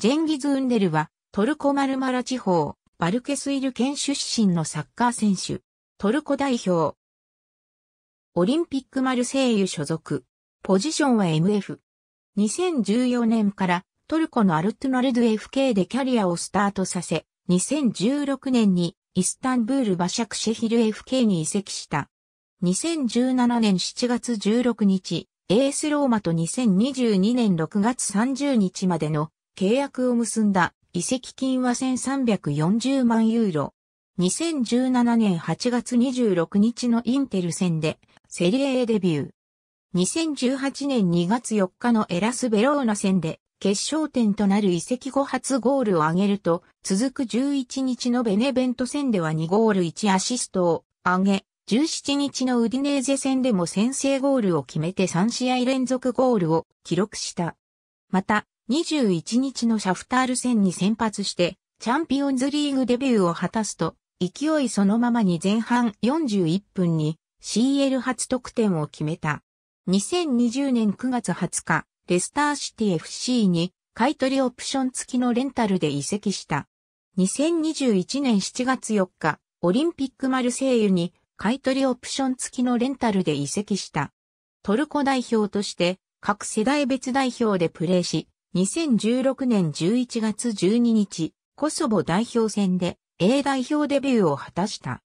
ジェンギズ・ウンデルは、トルコマルマラ地方、バルケスイル県出身のサッカー選手、トルコ代表。オリンピックマルセイユ所属。ポジションは MF。2014年からトルコのアルトゥナルド FK でキャリアをスタートさせ、2016年にイスタンブール・バシャクシェヒル FK に移籍した。2017年7月16日、エースローマと2022年6月30日までの契約を結んだ移籍金は1340万ユーロ。2017年8月26日のインテル戦でセリエ A デビュー。2018年2月4日のエラス・ベローナ戦で決勝点となる移籍後初ゴールを挙げると、続く11日のベネベント戦では2ゴール1アシストを挙げ、17日のウディネーゼ戦でも先制ゴールを決めて3試合連続ゴールを記録した。また、21日のシャフタール戦に先発して、チャンピオンズリーグデビューを果たすと、勢いそのままに前半41分に CL 初得点を決めた。2020年9月20日、レスターシティ FC に買取オプション付きのレンタルで移籍した。2021年7月4日、オリンピックマルセイユに買取オプション付きのレンタルで移籍した。トルコ代表として各世代別代表でプレーし、2016年11月12日、コソボ代表戦で A 代表デビューを果たした。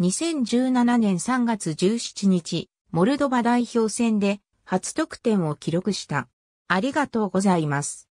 2017年3月17日、モルドバ代表戦で初得点を記録した。ありがとうございます。